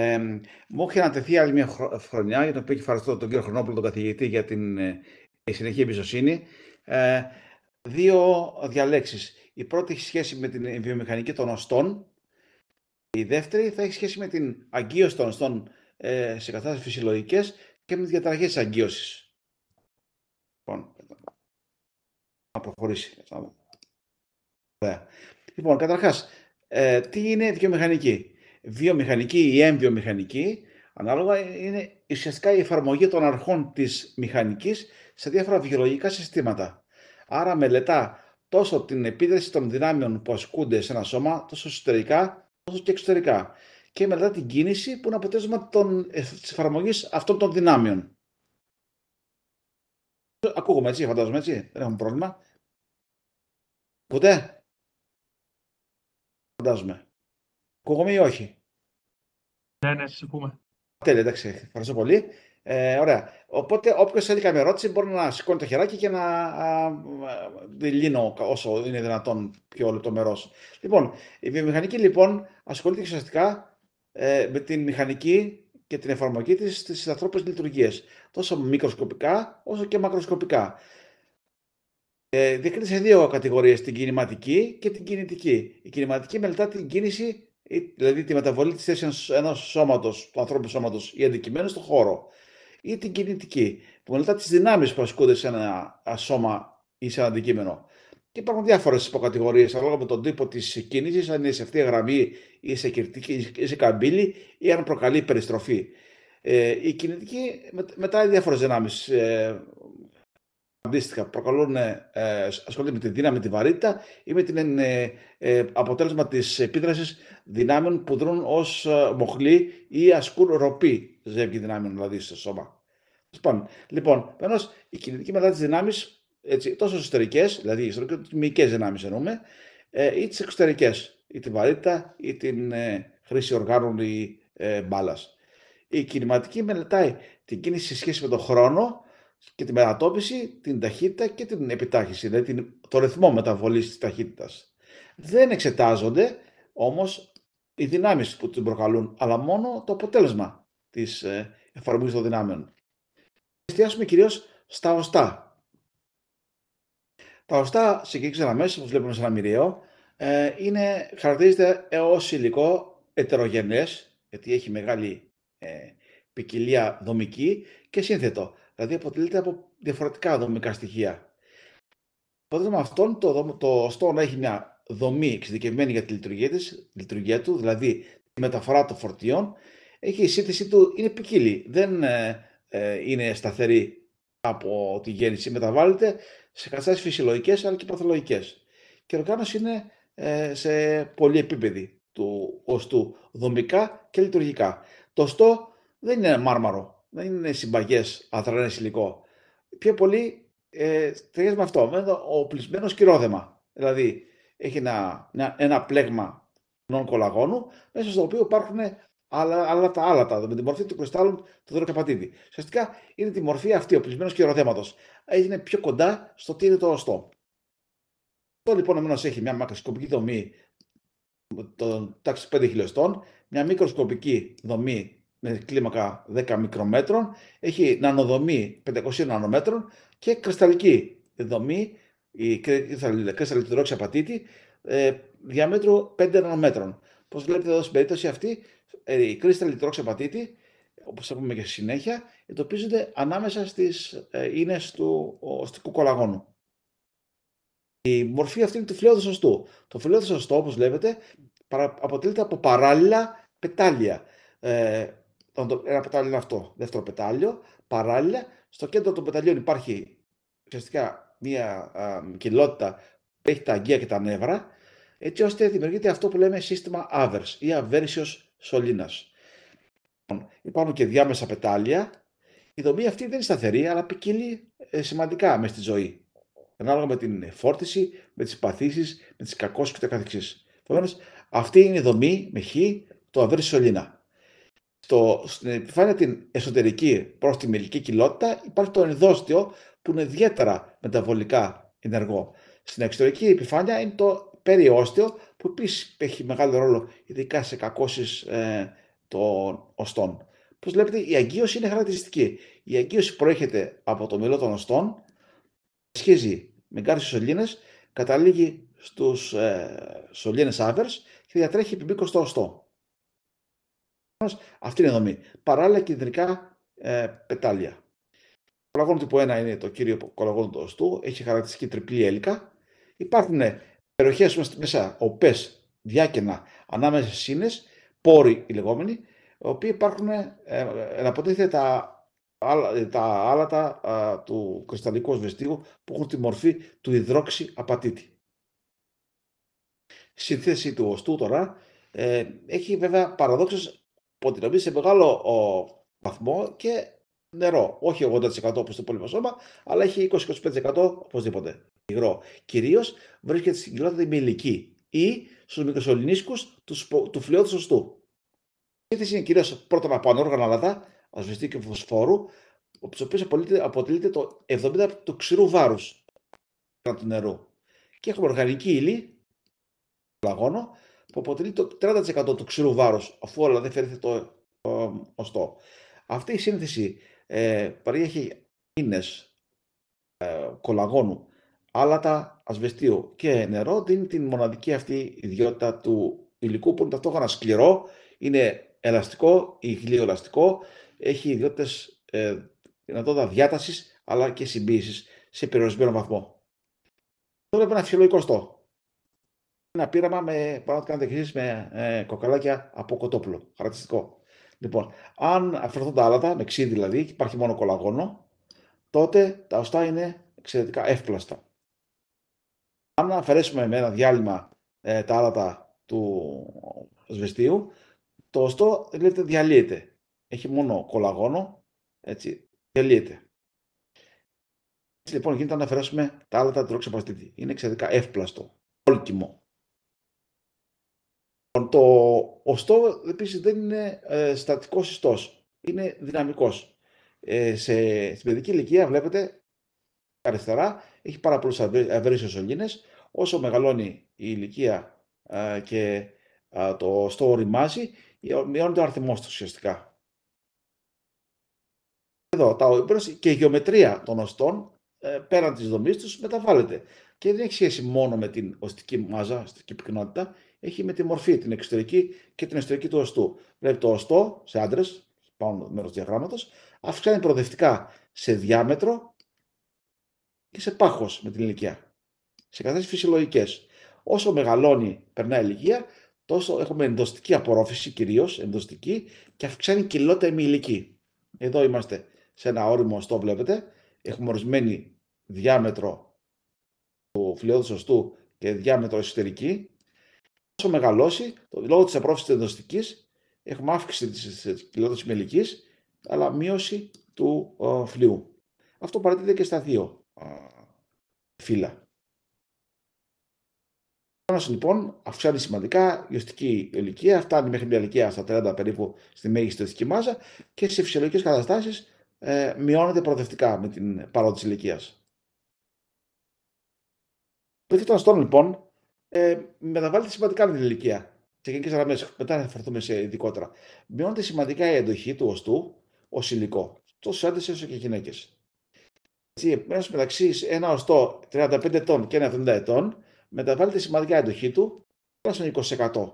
Ε, μου έχει ανατεθεί άλλη μια χρονιά, για τον οποίο έχει ευχαριστώ τον κύριο Χρονόπουλο, τον καθηγητή, για την συνέχεια συνεχή εμπιστοσύνη. Ε, δύο διαλέξεις. Η πρώτη έχει σχέση με την βιομηχανική των οστών. Η δεύτερη θα έχει σχέση με την αγκίωση των οστών ε, σε κατάσταση φυσιολογικές και με τις διαταραχές της αγκίωσης. Λοιπόν, να Λοιπόν, καταρχάς, ε, τι είναι βιομηχανική βιομηχανική ή εμβιομηχανική, ανάλογα είναι ουσιαστικά η εφαρμογή των αρχών της μηχανικής σε διάφορα βιολογικά συστήματα. Άρα μελετά τόσο την επίδραση των δυνάμεων που ασκούνται σε ένα σώμα, τόσο εσωτερικά τόσο και εξωτερικά. Και μετά την κίνηση που είναι αποτέλεσμα ε, της εφαρμογής αυτών των δυνάμεων. Ακούγομαι έτσι, φαντάζομαι έτσι, δεν έχουμε πρόβλημα. Πότε, Φαντάζομαι. Ακούγομαι ή όχι. Ναι, ναι, σας ακούμε. Τέλεια, εντάξει. Ευχαριστώ πολύ. Ε, ωραία. Οπότε, όποιος θέλει κάποια ερώτηση μπορεί να σηκώνει το χεράκι και να λύνω όσο είναι δυνατόν πιο λεπτομερό. Λοιπόν, η βιομηχανική λοιπόν ασχολείται ουσιαστικά ε, με τη μηχανική και την εφαρμογή της στι ανθρώπινε λειτουργίε, τόσο μικροσκοπικά όσο και μακροσκοπικά. Ε, σε δύο κατηγορίες, την κινηματική και την κινητική. Η κινηματική μελετά την κίνηση δηλαδή τη μεταβολή της θέσης ενός σώματος, του ανθρώπινου σώματος ή αντικειμένου στον χώρο, ή την κινητική, που μελετά τις δυνάμεις που ασκούνται σε ένα σώμα ή σε ένα αντικείμενο. Και υπάρχουν διάφορες υποκατηγορίες ανάλογα με τον τύπο της κίνησης, αν είναι σε αυτή γραμμή ή σε κερτική ή σε καμπύλη, ή αν προκαλεί περιστροφή. Ε, η κινητική μετά διάφορες δυνάμεις. Ε, αντίστοιχα προκαλούν, ε, ασχολούνται με τη δύναμη, τη βαρύτητα ή με την ε, ε, αποτέλεσμα της επίδρασης δυνάμεων που δρούν ως μοχλή ή ασκούν ροπή ζεύγη δυνάμεων δηλαδή στο σώμα. Λοιπόν, ενώ η κινητική μετά της δυνάμεις, τόσο εσωτερικές, δηλαδή ιστορικέ δυνάμεις εννοούμε, ε, ή τις εξωτερικές, ή τη βαρύτητα, ή την ε, χρήση οργάνων ή ε, μπάλας. Η κινηματική μελετάει την κίνηση σε σχέση με τον χρόνο και την μετατόπιση, την ταχύτητα και την επιτάχυση, δηλαδή το ρυθμό μεταβολής της ταχύτητας. Δεν εξετάζονται όμως οι δυνάμεις που την προκαλούν, αλλά μόνο το αποτέλεσμα της ε, εφαρμογής των δυνάμεων. Εστιάσουμε κυρίως στα οστά. Τα οστά σε μέσα γραμμές, όπως βλέπουμε σε ένα μοιραίο, ε, είναι, χαρακτηρίζεται ως υλικό ετερογενές, γιατί έχει μεγάλη ε, ποικιλία δομική και σύνθετο δηλαδή αποτελείται από διαφορετικά δομικά στοιχεία. Οπότε με αυτόν το, το να έχει μια δομή εξειδικευμένη για τη λειτουργία, της λειτουργία του, δηλαδή τη μεταφορά των φορτίων. Έχει η σύνθεση του, είναι ποικίλη, δεν ε, ε, είναι σταθερή από τη γέννηση. Μεταβάλλεται σε καταστάσεις φυσιολογικές αλλά και παθολογικές. Και ο οργάνωση είναι ε, σε πολλή επίπεδη του οστού, δομικά και λειτουργικά. Το δεν είναι μάρμαρο δεν είναι συμπαγέ ανθρώπινο υλικό. Πιο πολύ ε, ταιριάζει με αυτό, με ο οπλισμένος σκυρόδεμα. Δηλαδή έχει ένα, ένα, ένα πλέγμα νόν κολαγόνου, μέσα στο οποίο υπάρχουν άλλα, άλλα τα άλατα, με τη μορφή του κρυστάλλου του δωροκαπατίδη. Ουσιαστικά είναι τη μορφή αυτή, ο σκυροδέματο. Είναι πιο κοντά στο τι είναι το οστό. Αυτό λοιπόν εμένω έχει μια μακροσκοπική δομή των τάξη 5 χιλιοστών, μια μικροσκοπική δομή με κλίμακα 10 μικρομέτρων, έχει νανοδομή 500 νανομέτρων και κρυσταλλική δομή, η κρυσταλλική τρόξη απατήτη, ε, διαμέτρου 5 νανομέτρων. Πώς βλέπετε εδώ στην περίπτωση αυτή, ε, η κρυσταλλική τρόξη απατήτη, όπως θα πούμε και στη συνέχεια, εντοπίζονται ανάμεσα στις ε, του οστικού κολαγόνου. Η μορφή αυτή είναι του φλοιόδου σωστού. Το φιλέοντος σωστό, όπως βλέπετε, αποτελείται από παράλληλα πετάλια. Ε, ένα πετάλιο είναι αυτό, δεύτερο πετάλιο. Παράλληλα, στο κέντρο των πεταλίων υπάρχει ουσιαστικά μια κοιλότητα που έχει τα αγκία και τα νεύρα, έτσι ώστε δημιουργείται αυτό που λέμε σύστημα avers ή αβέρσιος λοιπόν, σωλήνας. Υπάρχουν και διάμεσα πετάλια. Η αβερσιος σωληνα υπαρχουν και διαμεσα αυτή δεν είναι σταθερή, αλλά ποικίλει ε, σημαντικά μες στη ζωή. Ανάλογα με την φόρτιση, με τις παθήσεις, με τις κακώσεις και τα καθεξής. αυτή είναι η δομή με χ, το αβέρσιο σωλήνα στο, στην επιφάνεια την εσωτερική προς τη μερική κοιλότητα υπάρχει το ενδόστιο που είναι ιδιαίτερα μεταβολικά ενεργό. Στην εξωτερική επιφάνεια είναι το περιόστιο που επίσης έχει μεγάλο ρόλο ειδικά σε κακώσεις ε, των οστών. Όπω βλέπετε η αγκίωση είναι χαρακτηριστική. Η αγκίωση προέρχεται από το μυαλό των οστών, σχίζει με κάποιες καταλήγει στους ε, σωλήνες άβερς και διατρέχει επί στο οστό. Αυτή είναι η δομή. Παράλληλα κεντρικά ε, πετάλια. Το κολαγόνο τύπου 1 είναι το κύριο κολαγόνο του οστού, έχει χαρακτηριστική τριπλή έλικα. Υπάρχουν ε, περιοχές μέσα, οπές, διάκαινα, ανάμεσα στις σύνες, πόροι οι λεγόμενοι, οι οποίοι υπάρχουν, ε, εναποτίθεται τα τα άλατα του κρυσταλλικού οσβεστίου που έχουν τη μορφή του υδρόξη απατήτη. Στη θέση του οστού τώρα έχει βέβαια παραδόξες ποτινομεί σε μεγάλο ο, βαθμό και νερό. Όχι 80% όπως το υπόλοιπο σώμα, αλλά έχει 20-25% οπωσδήποτε υγρό. Κυρίως βρίσκεται στην με μηλική ή στους μικροσωληνίσκους του, του σωστού. σωστού. Η είναι κυρίως πρώτα από ανόργανα λαδά, ασβεστή και φωσφόρου, ο οποίο αποτελείται το 70% του ξηρού βάρους του νερού. Και έχουμε οργανική ύλη, λαγόνο, που αποτελεί το 30% του ξηρού βάρους, αφού όλα δεν φέρεται το ωστό. Αυτή η σύνθεση ε, παρέχει ίνες ε, κολαγόνου, άλατα, ασβεστίου και νερό, δίνει την μοναδική αυτή ιδιότητα του υλικού που είναι ταυτόχρονα σκληρό, είναι ελαστικό ή γλυολαστικό, έχει ιδιότητες ε, δυνατότητα διάτασης αλλά και συμπίεσης σε περιορισμένο βαθμό. Εδώ πρέπει ένα φυσιολογικό στόχο ένα πείραμα με, πάνω να με ε, κοκαλάκια από κοτόπουλο. Χαρακτηριστικό. Λοιπόν, αν αφαιρεθούν τα άλατα, με ξύδι δηλαδή, και υπάρχει μόνο κολαγόνο, τότε τα οστά είναι εξαιρετικά εύπλαστα. Αν αφαιρέσουμε με ένα διάλειμμα ε, τα άλατα του σβεστίου, το οστό λέτε, διαλύεται. Έχει μόνο κολαγόνο, έτσι, διαλύεται. Έτσι λοιπόν γίνεται να αφαιρέσουμε τα άλατα του Είναι εξαιρετικά εύπλαστο, όλκιμο. Λοιπόν, το οστό επίσης δεν είναι ε, στατικός ιστός, είναι δυναμικός. Ε, σε, στην παιδική ηλικία βλέπετε αριστερά έχει πάρα πολλούς αυρίσιους σωλήνες. Όσο μεγαλώνει η ηλικία ε, και ε, το οστό οριμάζει, ε, μειώνεται ο αριθμός του ουσιαστικά. Εδώ, τα, και η γεωμετρία των οστών πέραν της δομής τους μεταβάλλεται. Και δεν έχει σχέση μόνο με την οστική μάζα, οστική πυκνότητα, έχει με τη μορφή την εξωτερική και την εσωτερική του οστού. Βλέπει το οστό σε άντρες, πάνω μέρος του διαγράμματος, αυξάνει προοδευτικά σε διάμετρο και σε πάχος με την ηλικία. Σε καθέσει φυσιολογικές. Όσο μεγαλώνει, περνάει η ηλικία, τόσο έχουμε ενδοστική απορρόφηση κυρίως, ενδοστική, και αυξάνει κιλότητα ημιλική. Εδώ είμαστε σε ένα όριμο οστό, βλέπετε. Έχουμε ορισμένη διάμετρο του φιλιόδου οστού και διάμετρο εσωτερική όσο μεγαλώσει, λόγω της απρόφαση τη ενδοστική, έχουμε αύξηση της κοιλότητα μελική, αλλά μείωση του ε, φλοιού. Αυτό παρατηρείται και στα δύο ε, φύλλα. Ο λοιπόν αυξάνει σημαντικά η οστική ηλικία, φτάνει μέχρι μια ηλικία στα 30 περίπου στη μέγιστη οστική μάζα και σε φυσιολογικές καταστάσεις ε, μειώνεται προοδευτικά με την παρόντιση ηλικία. Το των αστών λοιπόν ε, μεταβάλλεται σημαντικά με την ηλικία. Σε γενικές γραμμές, μετά θα φερθούμε σε ειδικότερα. Μειώνεται σημαντικά η εντοχή του οστού ως υλικό, τόσο άντρες όσο και γυναίκες. μέσα μεταξύ ένα οστό 35 ετών και ένα 70 ετών, μεταβάλλεται σημαντικά η εντοχή του τουλάχιστον 20%.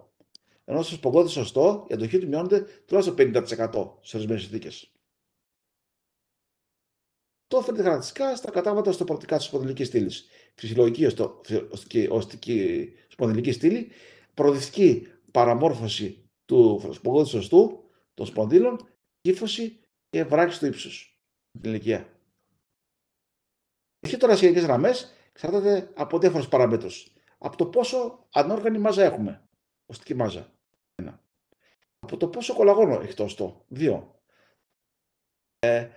Ενώ στο σπογγόδε σωστό, η εντοχή του μειώνεται τουλάχιστον 50% σε ορισμένες συνθήκες. Το φαίνεται χαρακτηριστικά στα κατάματα στο πρακτικά τη υποδηλική στήλης φυσιολογική οστική σπονδυλική στήλη, προοδευτική παραμόρφωση του σπογόδου σωστού των σπονδύλων, κύφωση και βράχη του ύψου στην ηλικία. Οι τώρα σχετικέ γραμμές εξαρτάται από διάφορους παραμέτρους. Από το πόσο ανόργανη μάζα έχουμε, οστική μάζα. Ένα. Από το πόσο κολαγόνο έχει το οστό, δύο. Ε,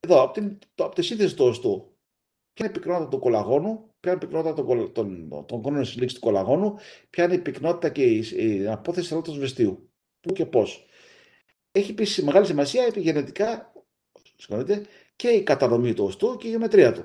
εδώ, από, το, από τη σύνθεση του οστού, Ποια είναι η πυκνότητα του κολαγόνου, ποια είναι η πυκνότητα των, των, των κόνων συλλήξη του κολαγόνου, ποια είναι η πυκνότητα και η, η απόθεση της του βεστίου. Πού και πώς. Έχει επίσης μεγάλη σημασία επιγενετικά και η κατανομή του οστού και η γεωμετρία του.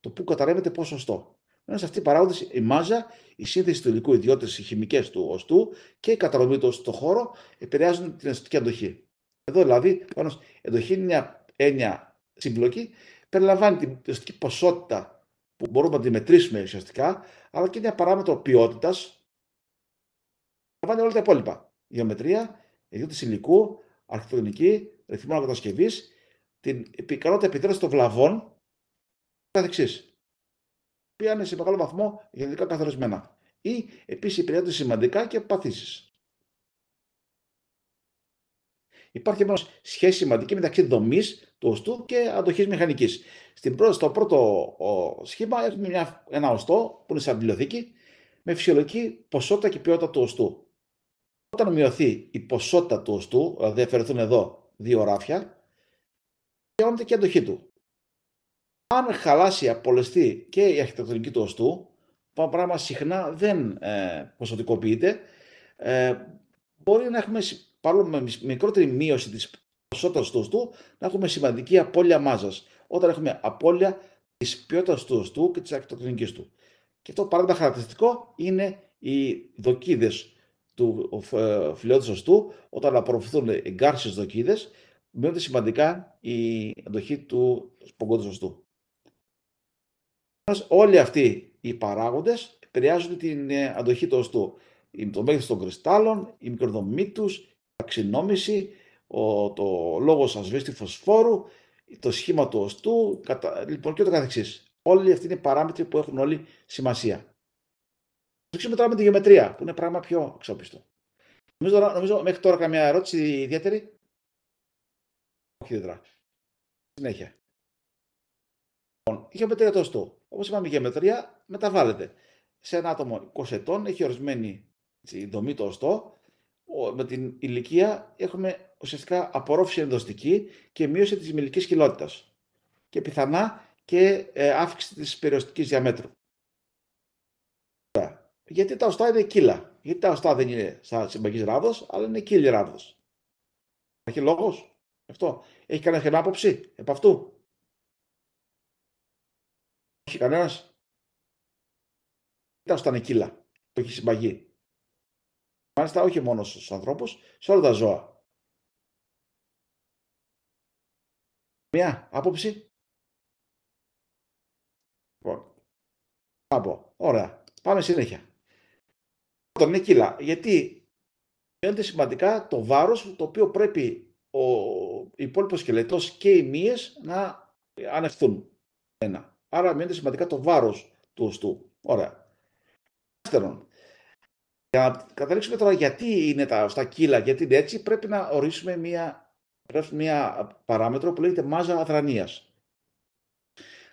Το πού καταρρεύεται πόσο οστό. Μέσα σε αυτήν την παράγοντες η μάζα, η σύνθεση του υλικού, ιδιότητε, οι χημικές του οστού και η κατανομή του στον χώρο επηρεάζουν την αισθητική αντοχή. Εδώ δηλαδή, πάνω, εντοχή είναι μια έννοια σύμπλοκη περιλαμβάνει την ουσιαστική ποσότητα που μπορούμε να τη μετρήσουμε ουσιαστικά, αλλά και μια παράμετρο ποιότητας. Περιλαμβάνει όλα τα υπόλοιπα. Γεωμετρία, ιδιότητα υλικού, αρχιτεκτονική, ρυθμό κατασκευή, την ικανότητα επιτέλους των βλαβών και εξή. Οποία είναι σε μεγάλο βαθμό γενικά καθορισμένα. Ή επίσης επηρεάζονται σημαντικά και παθήσεις. Υπάρχει μια σχέση σημαντική μεταξύ δομής του οστού και αντοχής μηχανικής. Στο πρώτο σχήμα έχουμε μια, ένα οστό που είναι σαν βιβλιοθήκη με φυσιολογική ποσότητα και ποιότητα του οστού. Όταν μειωθεί η ποσότητα του οστού, δηλαδή αφαιρεθούν εδώ δύο ράφια, μειώνεται και η αντοχή του. Αν χαλάσει, απολεστεί και η αρχιτεκτονική του οστού, που πράγμα συχνά δεν ε, ποσοτικοποιείται, ε, μπορεί να έχουμε παρόλο με μικρότερη μείωση της ποσότητας του οστού, να έχουμε σημαντική απώλεια μάζας. Όταν έχουμε απώλεια της ποιότητας του οστού και της ακτινική του. Και το παράδειγμα χαρακτηριστικό είναι οι δοκίδες του ε, φιλιώδη οστού, όταν απορροφηθούν εγκάρσει δοκίδες, μειώνεται σημαντικά η αντοχή του πογκόντου οστού. Όλοι αυτοί οι παράγοντες επηρεάζουν την ε, αντοχή του οστού. Το μέγεθο των κρυστάλλων, η μικροδομή τους, ταξινόμηση, ο, το λόγο ασβέστη φωσφόρου, το σχήμα του οστού, κατα... λοιπόν και το καθεξής. Όλοι αυτοί είναι παράμετροι που έχουν όλη σημασία. Το τώρα με τη γεωμετρία, που είναι πράγμα πιο αξιόπιστο. Νομίζω, νομίζω μέχρι τώρα καμία ερώτηση ιδιαίτερη. Όχι διδρά. Συνέχεια. Λοιπόν, η γεωμετρία του οστού. Όπως είπαμε, η γεωμετρία μεταβάλλεται. Σε ένα άτομο 20 ετών έχει ορισμένη δομή το οστό με την ηλικία έχουμε ουσιαστικά απορρόφηση ενδοστική και μείωση της μηλικής χιλότητας και πιθανά και ε, αύξηση της περιοριστικής διαμέτρου. Γιατί τα οστά είναι κύλα. Γιατί τα οστά δεν είναι σαν συμπαγής ράβδος, αλλά είναι κύλι ράβδος. Έχει λόγος. Αυτό. Έχει κανένα άποψη επ' αυτού. Έχει κανένας. Τα οστά είναι κύλα. που έχει συμπαγή. Μάλιστα, όχι μόνος στους ανθρώπους, σε όλα τα ζώα. Μια άποψη. Από. Λοιπόν. Ωραία. Πάμε συνέχεια. Πρώτον, κύλα. γιατί μειώνεται σημαντικά το βάρος το οποίο πρέπει ο υπόλοιπος σκελετός και οι μύες να ανεχθούν. Ένα. Άρα μειώνεται σημαντικά το βάρος του οστού. Ωραία. Δεύτερον, για να καταλήξουμε τώρα γιατί είναι τα, στα κύλα, γιατί είναι έτσι, πρέπει να ορίσουμε μία, μία παράμετρο που λέγεται μάζα αδρανίας.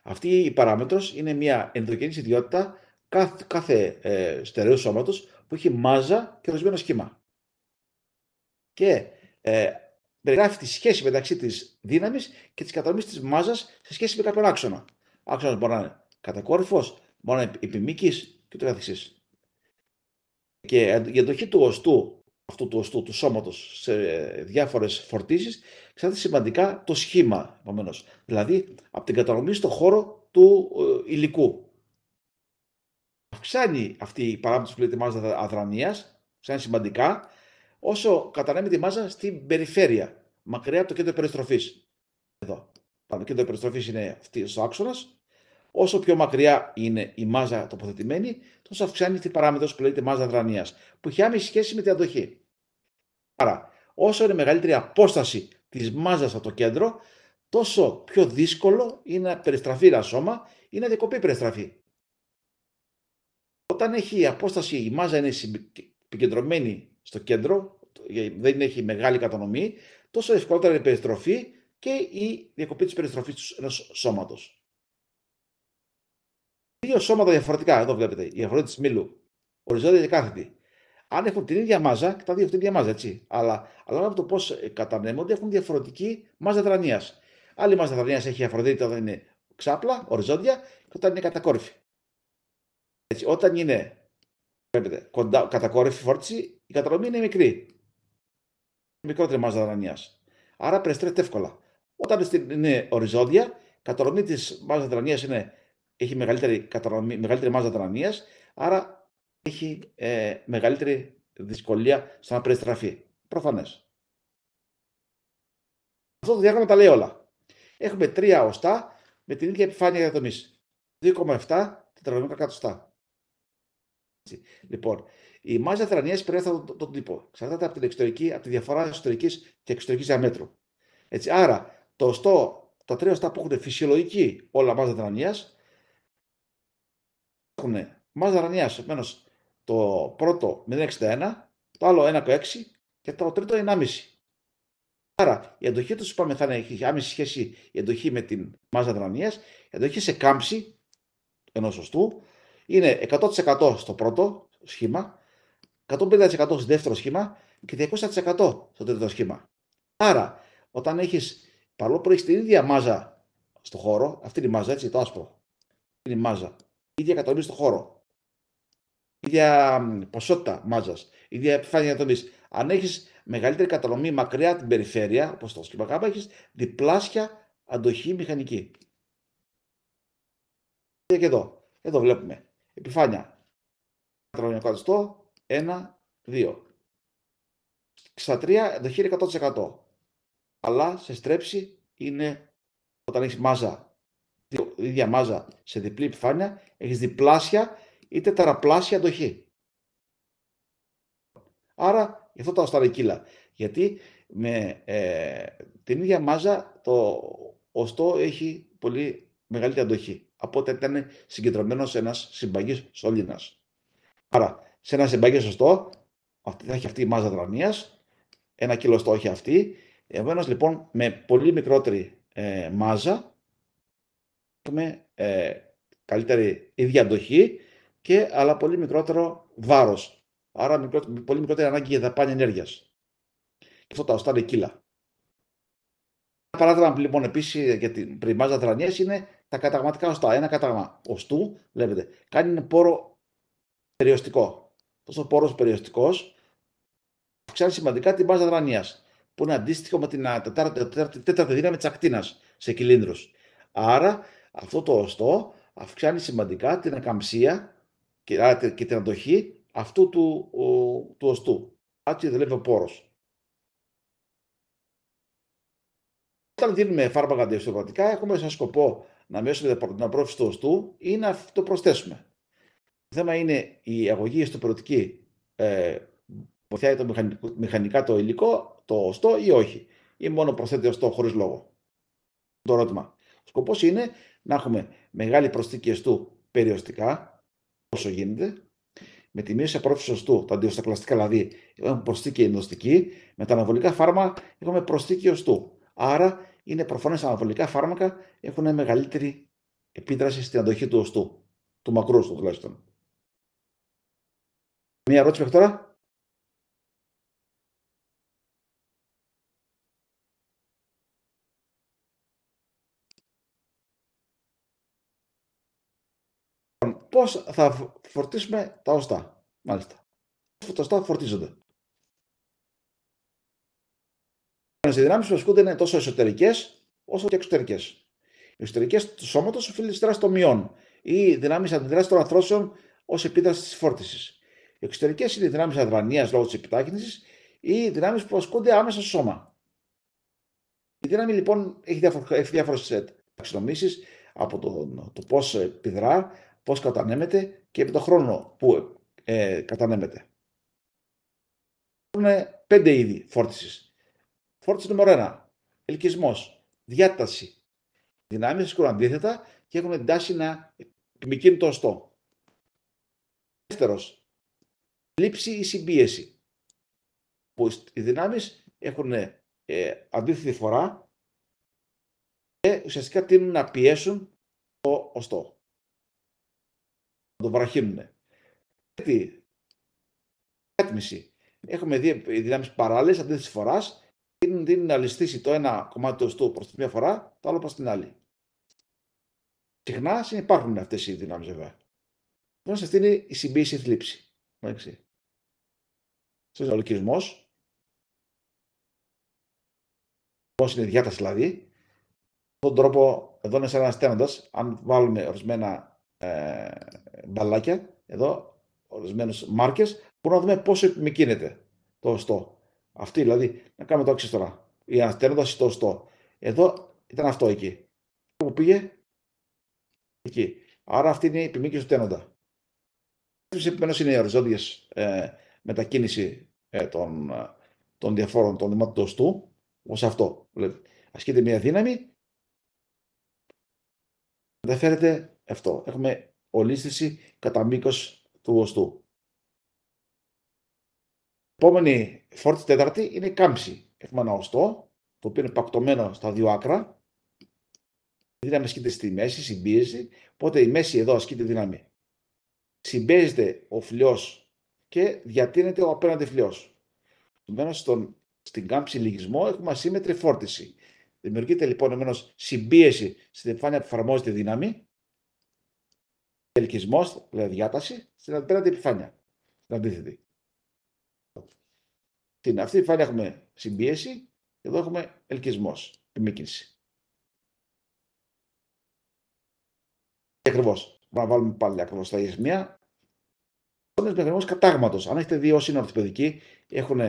Αυτή η παράμετρος είναι μία ενδογενής ιδιότητα κάθε, κάθε ε, σώματος που έχει μάζα και ορισμένο σχήμα. Και ε, περιγράφει τη σχέση μεταξύ της δύναμης και της κατανομής της μάζας σε σχέση με κάποιον άξονα. Άξονας μπορεί να είναι κατακόρυφος, μπορεί να είναι επιμήκης και το καθεξής και η αντοχή του οστού, αυτού του οστού, του σώματος σε διάφορες φορτίσεις, ξέρετε σημαντικά το σχήμα, επομένως. Δηλαδή, από την κατανομή στο χώρο του ε, υλικού. Αυξάνει αυτή η παράμετρος που λέει τη μάζα αδρανίας, σημαντικά, όσο κατανέμει τη μάζα στην περιφέρεια, μακριά από το κέντρο περιστροφής. Εδώ. Το κέντρο περιστροφής είναι αυτή ο άξονας, Όσο πιο μακριά είναι η μάζα τοποθετημένη, τόσο αυξάνεται η παράμετρο που λέγεται μάζα δρανίας, που έχει άμεση σχέση με την αντοχή. Άρα, όσο είναι μεγαλύτερη απόσταση της μάζας από το κέντρο, τόσο πιο δύσκολο είναι να περιστραφεί ένα σώμα ή να διακοπεί περιστραφή. Όταν έχει η απόσταση, η μάζα είναι επικεντρωμένη στο κέντρο, δεν έχει μεγάλη κατανομή, τόσο ευκολότερα είναι η περιστροφή και η διακοπή της περιστροφής του ενός σώματος δύο σώματα διαφορετικά. Εδώ βλέπετε η αφροδίτη της μήλου. Οριζόντια και κάθετη. Αν έχουν την ίδια μάζα, και τα δύο έχουν την ίδια μάζα, έτσι. Αλλά ανάλογα από το πώς ε, κατανέμονται, έχουν διαφορετική μάζα δρανία. Άλλη μάζα δρανία έχει η αφροδίτη όταν είναι ξάπλα, οριζόντια, και όταν είναι κατακόρυφη. Έτσι, όταν είναι βλέπετε, κοντά, κατακόρυφη φόρτιση, η κατανομή είναι μικρή. Μικρότερη μάζα δρανία. Άρα περιστρέφεται εύκολα. Όταν είναι οριζόντια, η κατανομή της μάζας δρανία είναι έχει μεγαλύτερη, μεγαλύτερη μάζα δρανία, άρα έχει ε, μεγαλύτερη δυσκολία στο να περιστραφεί. Προφανές. Αυτό το διάγραμμα τα λέει όλα. Έχουμε τρία οστά με την ίδια επιφάνεια διαδομή. 2,7 τετραγωνικά κάτωστά. Λοιπόν, η μάζα δρανία επηρεάζει από τον, τύπο. Ξαρτάται από, την εξωτερική, από τη διαφορά εσωτερική και εξωτερικής διαμέτρου. Έτσι, άρα, το οστό, τα τρία οστά που έχουν φυσιολογική όλα μάζα δρανία έχουν Μάζα Ρανιά το πρώτο 0,61, το άλλο 1,6 και το τρίτο 1,5. Άρα η εντοχή τους, είπαμε, θα έχει άμεση σχέση η εντοχή με την μάζα δρανία. Η εντοχή σε κάμψη ενός σωστού είναι 100% στο πρώτο σχήμα, 150% στο δεύτερο σχήμα και 200% στο τρίτο σχήμα. Άρα, όταν έχεις, παρόλο που έχεις την ίδια μάζα στο χώρο, αυτή είναι η μάζα, έτσι, το άσπρο. Είναι η μάζα ίδια κατανομή στον χώρο. ίδια ποσότητα μάζας, ίδια επιφάνεια κατανομή. Αν έχεις μεγαλύτερη κατανομή μακριά την περιφέρεια, όπως το σκυπακάμπα, έχεις διπλάσια αντοχή μηχανική. Και εδώ. Εδώ βλέπουμε. Επιφάνεια. κατανομιακό αντιστό. 1, 2. 3 αντοχή είναι 100%. Αλλά σε στρέψη είναι όταν έχεις μάζα ίδια μάζα σε διπλή επιφάνεια, έχεις διπλάσια ή τετραπλάσια αντοχή. Άρα, γι' αυτό τα κιλά; Γιατί με ε, την ίδια μάζα το οστό έχει πολύ μεγαλύτερη αντοχή. Από όταν ήταν συγκεντρωμένος σε ένας συμπαγής σωλήνας. Άρα, σε ένα συμπαγή οστό, αυτή, θα έχει αυτή η μάζα δρανίας, ένα κιλό οστό έχει αυτή. Επομένως, λοιπόν, με πολύ μικρότερη ε, μάζα, έχουμε ε, καλύτερη ίδια αντοχή και, αλλά πολύ μικρότερο βάρος. Άρα μικρό, πολύ μικρότερη ανάγκη για δαπάνη ενέργειας. Και αυτό τα είναι κύλα. Ένα παράδειγμα λοιπόν επίσης για την πριμάζα δρανίας είναι τα καταγματικά οστά. Ένα κατάγμα οστού, βλέπετε, κάνει ένα πόρο περιοριστικό, Αυτός ο πόρος περιοριστικός, αυξάνει σημαντικά την μάζα δρανίας, που είναι αντίστοιχο με την τέταρτη, τέταρτη δύναμη της ακτίνας σε κυλίνδρους. Άρα αυτό το οστό αυξάνει σημαντικά την ακαμψία και την αντοχή αυτού του, ο, του οστού. Άτσι δουλεύει ο πόρος. Όταν δίνουμε φάρμακα αντιοστεοπατικά, έχουμε σαν σκοπό να μειώσουμε την απρόφηση του οστού ή να το προσθέσουμε. Το θέμα είναι η αγωγή ιστοπερωτική ε, βοηθάει το μηχανικά το υλικό, το οστό ή όχι. Ή μόνο προσθέτει οστό χωρίς λόγο. Το ερώτημα. Ο σκοπός είναι να έχουμε μεγάλη προσθήκη του περιοριστικά, όσο γίνεται, με τη μείωση απορρόφησης του, τα αντιοστακλαστικά δηλαδή, έχουμε προσθήκη ενδοστική, με τα αναβολικά φάρμακα έχουμε προσθήκη οστού. Άρα είναι προφανές τα αναβολικά φάρμακα έχουν μεγαλύτερη επίδραση στην αντοχή του οστού, του μακρού του τουλάχιστον. Μία ερώτηση μέχρι τώρα. πώς θα φορτίσουμε τα οστά. Μάλιστα. Τα οστά φορτίζονται. Οι δυνάμεις που ασκούνται είναι τόσο εσωτερικές όσο και εξωτερικές. Οι εσωτερικές του σώματος οφείλουν στι δράσει των μειών ή δυνάμεις αντιδράσης των αρθρώσεων ως επίδραση της φόρτισης. Οι εξωτερικές είναι οι δυνάμεις αδρανίας λόγω της επιτάκυνση ή οι δυνάμεις που ασκούνται άμεσα στο σώμα. Η δύναμη λοιπόν έχει επιταχυνσης η δυναμεις δυναμει που ασκουνται ε, ταξινομήσεις από το, το πώς επιδρά, πώς κατανέμεται και επί τον χρόνο που ε, κατανέμεται. Υπάρχουν πέντε είδη φόρτισης. Φόρτιση νούμερο ένα, Ελκυσμός, διάταση. Δυνάμεις σκορούν αντίθετα και έχουν την τάση να μικρύνουν το οστό. Δεύτερος, λήψη ή συμπίεση. Που οι δυνάμεις έχουν ε, αντίθετη φορά και ουσιαστικά τείνουν να πιέσουν το οστό το βραχύνουν. Γιατί, Έχουμε δύο δυνάμεις παράλληλες αντίθεσης φορά δίνουν, Δίνουν να ληστήσει το ένα κομμάτι του οστού προς τη μία φορά, το άλλο προς την άλλη. Συχνά συνεπάρχουν αυτές οι δυνάμεις βέβαια. Λοιπόν, αυτή είναι η συμπίεση θλίψη. Εντάξει. ο ολοκυρισμό. πώς είναι διάταση δηλαδή. Τον τρόπο, εδώ είναι σαν ένα αν βάλουμε ορισμένα ε, μπαλάκια, εδώ, ορισμένες μάρκες, μπορούμε να δούμε πόσο επιμηκύνεται το οστό. Αυτή δηλαδή, να κάνουμε το άξιο Η αναστέρνοντας το οστό. Εδώ ήταν αυτό εκεί. Που πήγε, εκεί. Άρα αυτή είναι η επιμήκυνση του τένοντα. Επιμένω είναι οι οριζόντιες ε, μετακίνηση ε, των, ε, των διαφόρων των δημάτων του οστού, όπω αυτό. ασκείται μια δύναμη, μεταφέρεται αυτό. Έχουμε ολίσθηση κατά μήκος του οστού. Επόμενη φόρτη τέταρτη είναι η κάμψη. Έχουμε ένα οστό, το οποίο είναι πακτωμένο στα δύο άκρα. Η δύναμη ασκείται στη μέση, συμπίεση. Οπότε η μέση εδώ ασκείται δύναμη. Συμπίεζεται ο φλοιός και διατείνεται ο απέναντι φλοιός. Επομένω, στην κάμψη λυγισμό έχουμε ασύμμετρη φόρτιση. Δημιουργείται λοιπόν συμπίεση στην επιφάνεια που εφαρμόζεται δύναμη Ελκυσμός, δηλαδή διάταση, στην αντίθετη επιφάνεια. Στην αντίθετη. Στην αυτή επιφάνεια έχουμε συμπίεση, εδώ έχουμε ελκυσμός, επιμήκυνση. Ακριβώς. Να βάλουμε πάλι ακριβώς τα ίδια σημεία. Είναι μηχανισμός κατάγματος. Αν έχετε δει όσοι είναι ορθοπαιδικοί, έχουν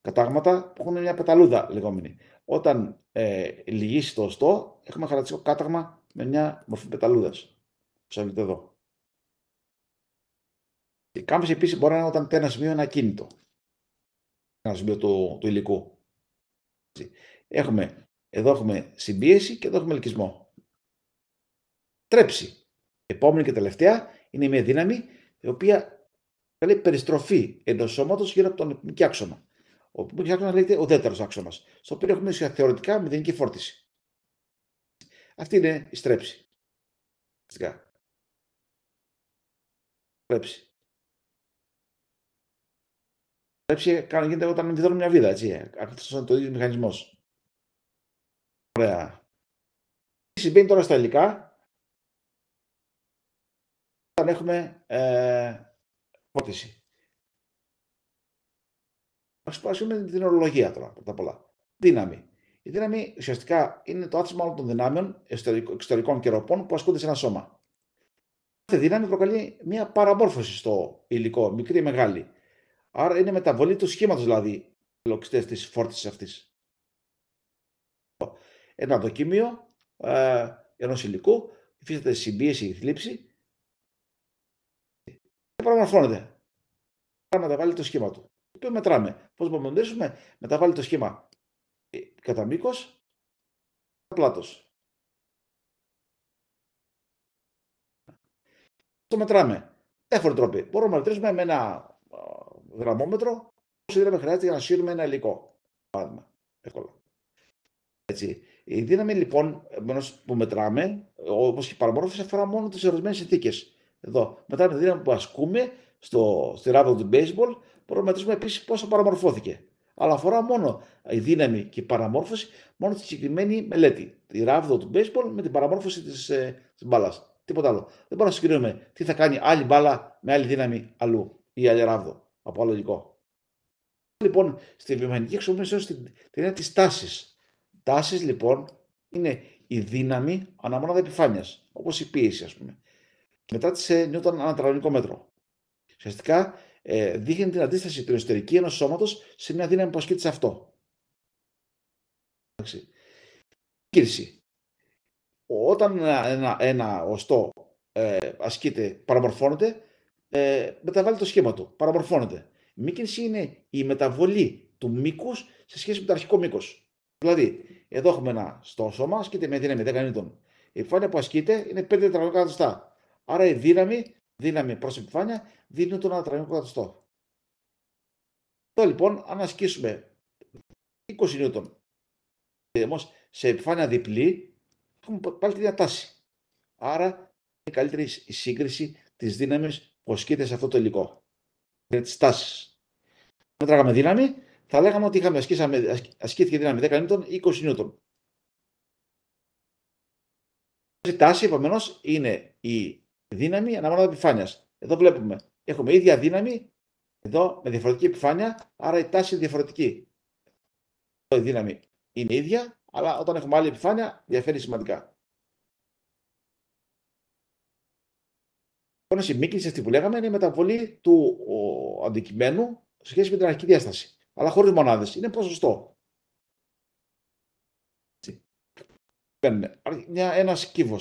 κατάγματα που έχουν μια πεταλούδα λεγόμενη. Όταν ε, λυγίσει το οστό, έχουμε χαρακτηριστικό κάταγμα με μια μορφή πεταλούδας. Ψάχνετε εδώ. Η κάμψη, επίσης μπορεί να είναι όταν ένα σημείο ένα κίνητο. Ένα σημείο του, υλικού. Έχουμε, εδώ έχουμε συμπίεση και εδώ έχουμε ελκυσμό. Τρέψη. Επόμενη και τελευταία είναι μια δύναμη η οποία καλεί περιστροφή ενό σώματος γύρω από τον επιμική άξονα. Ο επιμική άξονας λέγεται ο δεύτερος άξονας, στο οποίο έχουμε θεωρητικά μηδενική φόρτιση. Αυτή είναι η στρέψη. Φυσικά. Στρέψη έτσι γίνεται όταν δίνω μια βίδα. Έτσι. Αυτό είναι το ίδιος μηχανισμός. Ωραία. Τι συμβαίνει τώρα στα υλικά όταν έχουμε ε, πότηση. Ας πούμε την ορολογία τώρα πρώτα απ' όλα. Δύναμη. Η δύναμη ουσιαστικά είναι το άθροισμα όλων των δυνάμεων εξωτερικών και ροπών που ασκούνται σε ένα σώμα. Κάθε δύναμη προκαλεί μια παραμόρφωση στο υλικό, μικρή ή μεγάλη. Άρα είναι μεταβολή του σχήματος δηλαδή λοξιτές της φόρτισης αυτής. Ένα δοκίμιο ε, ενός υλικού, υφίσταται συμπίεση ή θλίψη και παραμορφώνεται. Μεταβάλλει το σχήμα του. Το μετράμε. Πώς μπορούμε να μετρήσουμε, μεταβάλλει το σχήμα ε, κατά μήκος, πλάτος. Το μετράμε. Έχουν τρόποι. Μπορούμε να μετρήσουμε με ένα γραμμόμετρο, όσο δύναμη χρειάζεται για να σύρουμε ένα υλικό. Παράδειγμα. Εύκολο. Έτσι. Η δύναμη λοιπόν που μετράμε, όπως και η παραμόρφωση, αφορά μόνο τις ορισμένες συνθήκες. Εδώ, μετράμε τη δύναμη που ασκούμε στο, στη ράβδο του baseball, μπορούμε να μετρήσουμε επίσης πόσο παραμορφώθηκε. Αλλά αφορά μόνο η δύναμη και η παραμόρφωση, μόνο τη συγκεκριμένη μελέτη. Τη ράβδο του baseball με την παραμόρφωση της ε, μπάλας. Τίποτα άλλο. Δεν μπορούμε να συγκρίνουμε τι θα κάνει άλλη μπάλα με άλλη δύναμη αλλού ή άλλη ράβδο. Από Απολογικό. Λοιπόν, στη βιομηχανική εξοπλισμό την έννοια της τάσης. Τάσει λοιπόν είναι η δύναμη αναμονάδα επιφάνειας, όπως η πίεση, ας πούμε. μετά της σε ένα μέτρο. Ουσιαστικά ε, δείχνει την αντίσταση του εσωτερική ενός σώματος σε μια δύναμη που ασκείται σε αυτό. Κύρση. Όταν ένα, ένα, οστό ε, ασκείται, παραμορφώνεται, ε, μεταβάλλει το σχήμα του, παραμορφώνεται. Η μήκυνση είναι η μεταβολή του μήκους σε σχέση με το αρχικό μήκος. Δηλαδή, εδώ έχουμε ένα στο σώμα, ασκείται με δύναμη 10 νίτων. Η επιφάνεια που ασκείται είναι 5 τετραγωνικά Άρα η δύναμη, δύναμη προς επιφάνεια, δίνει τον ένα τετραγωνικό Τώρα λοιπόν, αν ασκήσουμε 20 νίτων σε επιφάνεια διπλή, έχουμε πάλι τη διατάση. Άρα είναι καλύτερη η σύγκριση της δύναμης οσκείται σε αυτό το υλικό. Για τις τάσεις. τράγαμε δύναμη, θα λέγαμε ότι είχαμε ασκήσαμε, ασκήθηκε δύναμη 10 Η 20 επομένως, είναι Η τάση, επομένως, είναι η δύναμη ανάμενα επιφάνειας. Εδώ βλέπουμε, έχουμε ίδια δύναμη, εδώ με διαφορετική επιφάνεια, άρα η τάση είναι διαφορετική. Εδώ η δύναμη είναι ίδια, αλλά όταν έχουμε άλλη επιφάνεια, διαφέρει σημαντικά. η λοιπόν, αυτή που λέγαμε είναι η μεταβολή του ο, αντικειμένου σε σχέση με την αρχική διάσταση. Αλλά χωρίς μονάδες. Είναι ποσοστό. Παίρνουμε ένας κύβος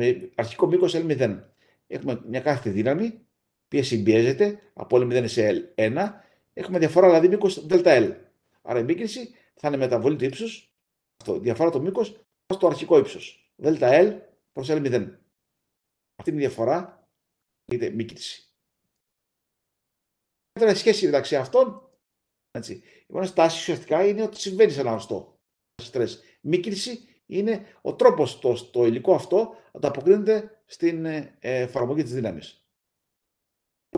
με αρχικό μήκος L0. Έχουμε μια κάθε δύναμη, οποία συμπιέζεται από L0 σε L1. Έχουμε διαφορά δηλαδή μήκος ΔΕΛΤΑ Άρα η μήκυνση θα είναι μεταβολή του ύψους. Διαφορά το μήκος το αρχικό ύψος. ΔΕΛΤΑ προς L0. Αυτή είναι η διαφορά λέγεται μίκηση. Η σχέση μεταξύ αυτών, έτσι, η μόνη στάση ουσιαστικά είναι ότι συμβαίνει σε έναν στο στρες. είναι ο τρόπος το, το υλικό αυτό ανταποκρίνεται στην ε, εφαρμογή της δύναμης.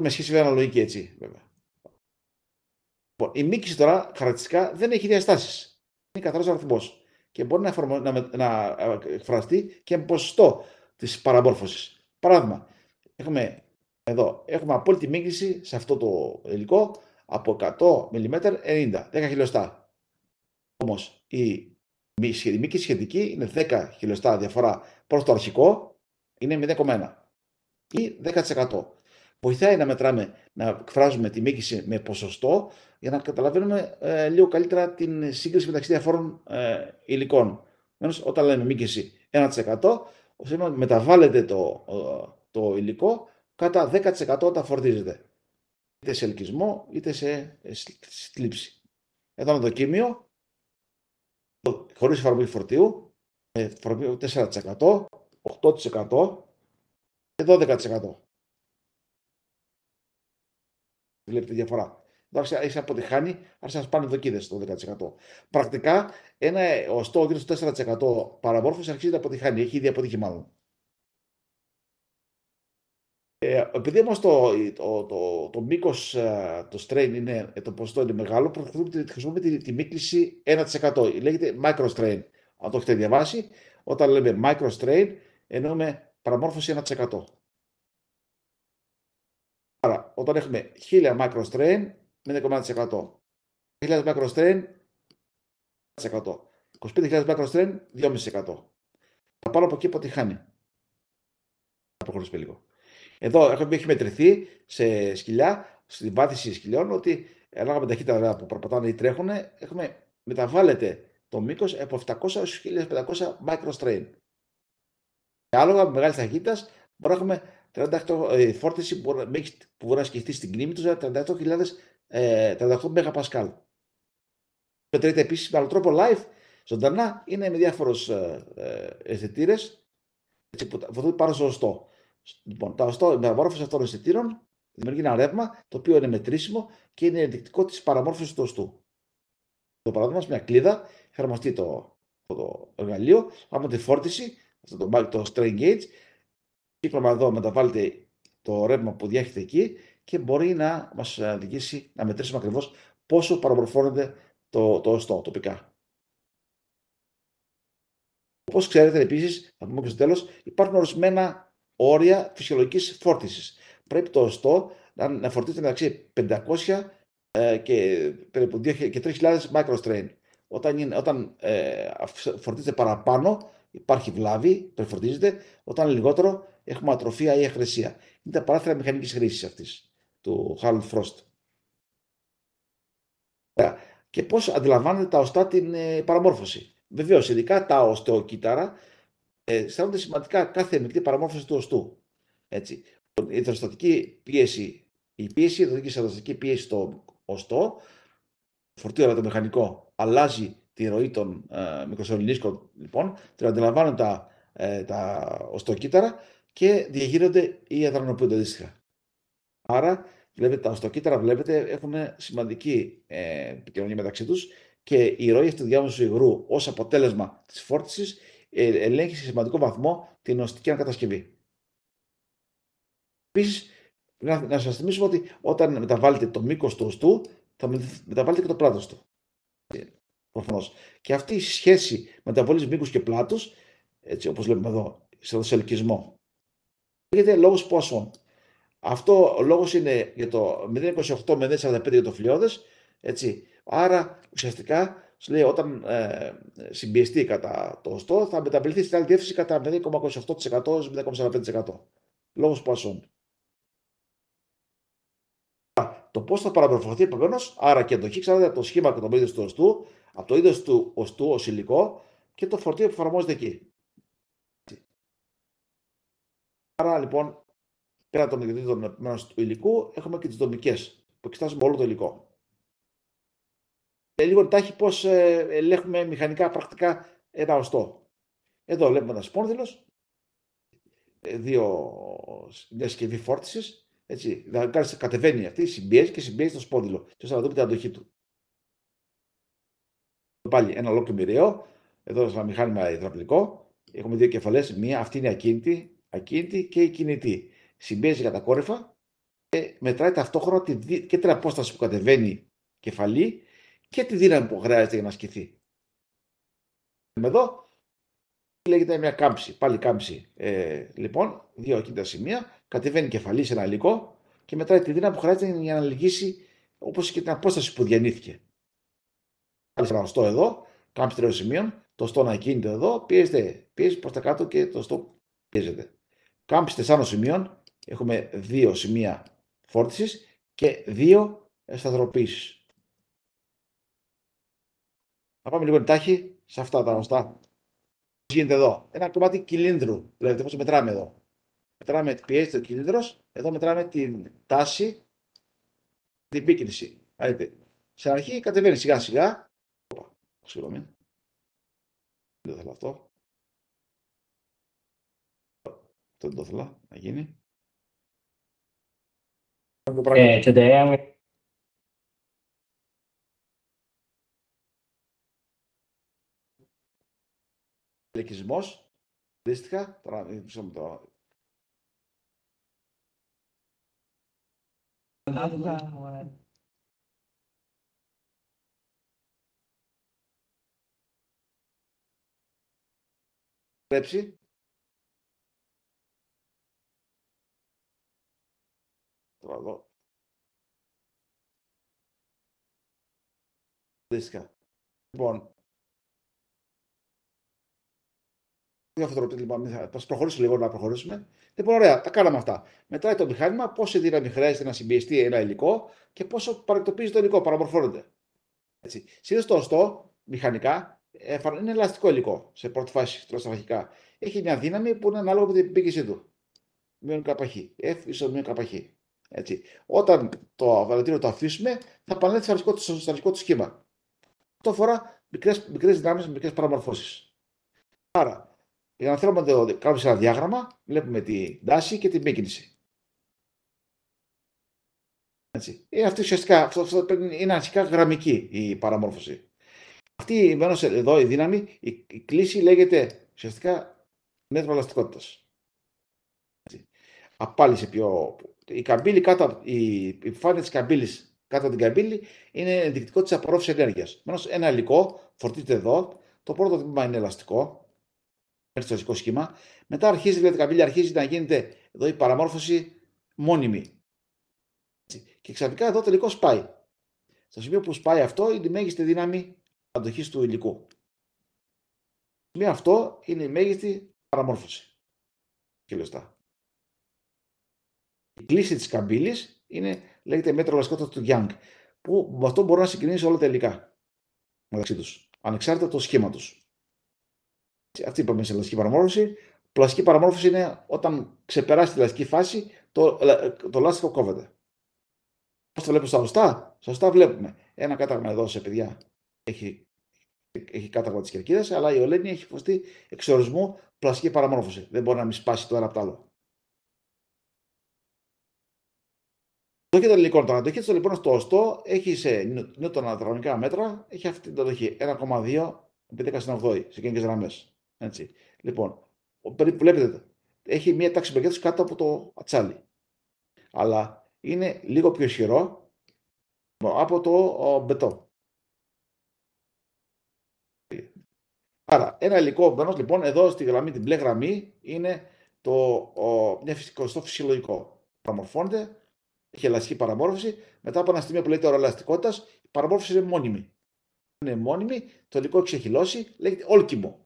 Με σχέση με αναλογική έτσι, βέβαια. Λοιπόν, η μήκηση τώρα χαρακτηριστικά δεν έχει διαστάσεις. Είναι καθαρός αριθμός και μπορεί να, εφαρμο... να, με... να ε, εκφραστεί και με ποσοστό της παραμόρφωσης. Παράδειγμα, Έχουμε, εδώ, έχουμε απόλυτη μίγκληση σε αυτό το υλικό από 100 mm 90, 10 χιλιοστά. Όμως η μήκη σχετική είναι 10 χιλιοστά διαφορά προς το αρχικό, είναι 0,1 ή 10%. Βοηθάει να μετράμε, να εκφράζουμε τη μίγκληση με ποσοστό για να καταλαβαίνουμε ε, λίγο καλύτερα την σύγκριση μεταξύ διαφόρων ε, υλικών. όταν λέμε μίγκληση 1%, μεταβάλλεται το, το υλικό, κατά 10% τα φορτίζεται. Είτε σε ελκυσμό, είτε σε ε, θλίψη. Εδώ είναι το δοκίμιο, χωρίς εφαρμογή φορτίου, 4%, 8% και 12%. Βλέπετε διαφορά. Εντάξει, έχει αποτυχάνει, άρχισε να σπάνε δοκίδες το 10%. Πρακτικά, ένα, ε, ο στόχος γύρω στο 4% παραμόρφωση αρχίζει να αποτυχάνει. Έχει ήδη αποτύχει μάλλον. Ε, επειδή όμως το, το, το, το μήκος ε, το strain είναι, ε, το ποσοστό είναι μεγάλο, χρησιμοποιούμε τη, τη μίκληση 1%. Λέγεται micro strain. Αν το έχετε διαβάσει, όταν λέμε micro strain, εννοούμε παραμόρφωση 1%. Άρα, όταν έχουμε 1000 micro strain, 0,1%. 1000 micro strain, 1%. 25.000 micro strain, 2,5%. Θα πάρω από εκεί χάνει. Θα προχωρήσουμε λίγο. Εδώ έχει μετρηθεί σε σκυλιά, στην πάθηση σκυλιών, ότι ανάλογα με ταχύτητα που περπατάνε ή τρέχουν, έχουμε, μεταβάλλεται το μήκος από 700 έως 1500 microstrain. Για άλογα με μεγάλης ταχύτητας ε, μπορεί να έχουμε 38, φόρτιση που μπορεί να σκεφτεί στην κνήμη του, δηλαδή 38.000 ε, 38 Μετρείται επίσης με άλλο τρόπο live, ζωντανά, είναι με διάφορους ε, ε, αισθητήρες που βοηθούν πάρα στο Λοιπόν, τα μεταμόρφωση αυτών των αισθητήρων δημιουργεί ένα ρεύμα το οποίο είναι μετρήσιμο και είναι ενδεικτικό της παραμόρφωσης του οστού. Το παράδειγμα, μια κλίδα, εφαρμοστεί το, το, το εργαλείο, Πάμε τη φόρτιση, αυτό το, το strain gauge, κύκλωμα εδώ μεταβάλλεται το ρεύμα που διέχεται εκεί και μπορεί να μας οδηγήσει να μετρήσουμε ακριβώς πόσο παραμορφώνεται το, το οστό τοπικά. Όπως ξέρετε, επίσης, θα πούμε και στο τέλος, υπάρχουν ορισμένα όρια φυσιολογικής φόρτισης. Πρέπει το οστό να φορτίζεται μεταξύ 500 ε, και περίπου 2 και 3.000 microstrain. Όταν, όταν ε, φορτίζεται παραπάνω, υπάρχει βλάβη, περιφορτίζεται. Όταν λιγότερο, έχουμε ατροφία ή αχρεσία. Είναι τα παράθυρα μηχανικής χρήσης αυτής του Harold Frost. Και πώς αντιλαμβάνεται τα οστά την ε, παραμόρφωση. Βεβαίως, ειδικά τα οστεοκύτταρα ε, αισθάνονται σημαντικά κάθε μικρή παραμόρφωση του οστού. Έτσι. Η υδροστατική πίεση, η πίεση, η υδροστατική πίεση στο οστό, φορτίο το μηχανικό, αλλάζει τη ροή των ε, μικροσωληνίσκων, λοιπόν, την αντιλαμβάνουν τα, ε, τα οστοκύτταρα και διαγίνονται ή αδρανοποιούνται αντίστοιχα. Άρα, βλέπετε, τα οστοκύτταρα βλέπετε, έχουν σημαντική ε, επικοινωνία μεταξύ τους και η ροή αυτού του διάμεσου υγρού ως αποτέλεσμα της φόρτισης ε, ελέγχει σε σημαντικό βαθμό την οστική ανακατασκευή. Επίσης, να, να σας θυμίσω ότι όταν μεταβάλλετε το μήκος του οστού, θα μεταβάλλετε και το πλάτο του. Προφανώς. Και αυτή η σχέση μεταβολής μήκους και πλάτους, έτσι όπως λέμε εδώ, σε ελκυσμό. λέγεται λόγος πόσων. Αυτό ο λόγος είναι για το 028-045 για το φιλιόδε. Άρα ουσιαστικά σου λέει όταν ε, συμπιεστεί κατά το οστό θα μεταβληθεί στην άλλη διεύθυνση κατά 0,28% 0,45% λόγω σπασών. Το πώς θα παραμορφωθεί επομένως, άρα και εντοχή ξέρετε από το σχήμα και το είδο του οστού, από το είδος του οστού ως υλικό και το φορτίο που εφαρμόζεται εκεί. Άρα λοιπόν, πέρα των ιδιωτήτων του υλικού, έχουμε και τις δομικές που εξετάζουμε όλο το υλικό. Ε, λίγο τάχει πώς ε, ελέγχουμε μηχανικά πρακτικά ένα οστό. Εδώ βλέπουμε ένας σπόρδιλος, ε, δύο, μια συσκευή φόρτισης. δηλαδή κατεβαίνει αυτή, συμπιέζει και συμπιέζει το σπόδιλο, ώστε να δούμε την αντοχή του. Πάλι ένα ολόκληρο μοιραίο, εδώ είναι ένα μηχάνημα υδραυλικό, έχουμε δύο κεφαλές, μία, αυτή είναι ακίνητη, ακίνητη και η κινητή. Συμπιέζει κατακόρυφα και μετράει ταυτόχρονα και την απόσταση που κατεβαίνει κεφαλή και τη δύναμη που χρειάζεται για να ασκηθεί. Εδώ λέγεται μια κάμψη, πάλι κάμψη. Ε, λοιπόν, δύο ακίνητα σημεία, κατεβαίνει κεφαλής σε ένα υλικό και μετράει τη δύναμη που χρειάζεται για να λυγίσει όπως και την απόσταση που διανύθηκε. Πάλι ένα οστό εδώ, κάμψη τριών σημείων, το στό να κινείται εδώ, πιέζεται, πιέζει προς τα κάτω και το στό πιέζεται. Κάμψη τεσσάρων σημείων, έχουμε δύο σημεία φόρτισης και δύο σταθεροποίησης. Να πάμε λίγο εντάχει σε αυτά τα γνωστά. Τι γίνεται εδώ. Ένα κομμάτι κυλίνδρου. Δηλαδή, πώς μετράμε εδώ. Μετράμε, πίεση του κυλίνδρος, εδώ μετράμε την τάση, την πίκνηση. Δηλαδή, σε αρχή κατεβαίνει σιγά σιγά. συγγνώμη. Δεν θέλω αυτό. Αυτό δεν το ήθελα να γίνει. Ε, Ατεκισμό. Αντίστοιχα, τώρα μισό ε, το. Πρέπει. Τώρα εδώ. Αντίστοιχα. Λοιπόν, δεν το λοιπόν, θα προχωρήσω λίγο να προχωρήσουμε. Λοιπόν, ωραία, τα κάναμε αυτά. Μετράει το μηχάνημα, πόση δύναμη χρειάζεται να συμπιεστεί ένα υλικό και πόσο παρακτοπίζει το υλικό, παραμορφώνεται. Συνήθως το οστό, μηχανικά, είναι ελαστικό υλικό σε πρώτη φάση, Έχει μια δύναμη που είναι ανάλογα με την επίκρισή του. Μείον καπαχή, F Έτσι. Όταν το βαλατήριο το αφήσουμε, θα επανέλθει στο αρχικό, στο αρχικό του σχήμα. Αυτό αφορά μικρέ δυνάμεις, μικρές παραμορφώσεις. Άρα, για ε, να θέλουμε να κάνουμε ένα διάγραμμα, βλέπουμε την τάση και την μήκυνση. Έτσι. αυτή ουσιαστικά αυτό, αυτό είναι αρχικά γραμμική η παραμόρφωση. Αυτή εδώ η δύναμη, η, η κλίση λέγεται ουσιαστικά μέτρο ελαστικότητας. Απάλλησε πιο... Η καμπύλη κάτω, η επιφάνεια της καμπύλης κάτω από την καμπύλη είναι ενδεικτικό της απορρόφησης ενέργειας. Μένως ένα υλικό φορτίζεται εδώ, το πρώτο τμήμα είναι ελαστικό, έρθει σχήμα. Μετά αρχίζει, δηλαδή, αρχίζει να γίνεται εδώ η παραμόρφωση μόνιμη. Και ξαφνικά εδώ τελικώς σπάει. Στο σημείο που σπάει αυτό είναι η μέγιστη δύναμη αντοχής του υλικού. Στο σημείο αυτό είναι η μέγιστη παραμόρφωση. Χιλιοστά. Η κλίση της καμπύλης είναι, λέγεται μέτρο λασκότητα του Γιάνγκ. που με αυτό μπορεί να συγκρίνεις όλα τα υλικά μεταξύ τους, ανεξάρτητα το σχήμα τους. Αυτή είπαμε σε λαστική παραμόρφωση. Πλαστική παραμόρφωση είναι όταν ξεπεράσει τη λαστική φάση, το, ε, το λάστιχο κόβεται. Πώς το βλέπουμε στα σωστά, σωστά βλέπουμε. Ένα κάταγμα εδώ σε παιδιά έχει, έχει κάταγμα της κερκίδας, αλλά η Ολένη έχει υποστεί εξορισμού πλαστική παραμόρφωση. Δεν μπορεί να μην σπάσει το ένα από το άλλο. Λοιπόν το δοχείο των υλικών. Το λοιπόν στο οστό έχει σε νιούτονα τετραγωνικά μέτρα έχει αυτή την αντοχή 1,2 επί 10 στην σε γραμμές. Έτσι. Λοιπόν, βλέπετε, έχει μία τάξη μεγέθου κάτω από το ατσάλι. Αλλά είναι λίγο πιο ισχυρό από το μπετό. Άρα, ένα υλικό μπένος, λοιπόν, εδώ στη γραμμή, την μπλε γραμμή, είναι το, ο, μια φυσικό, φυσιολογικό. Παραμορφώνεται, έχει ελαστική παραμόρφωση. Μετά από ένα στιγμή που λέγεται ορολαστικότητα, η παραμόρφωση είναι μόνιμη. Είναι μόνιμη, το υλικό έχει ξεχυλώσει, λέγεται όλκιμο.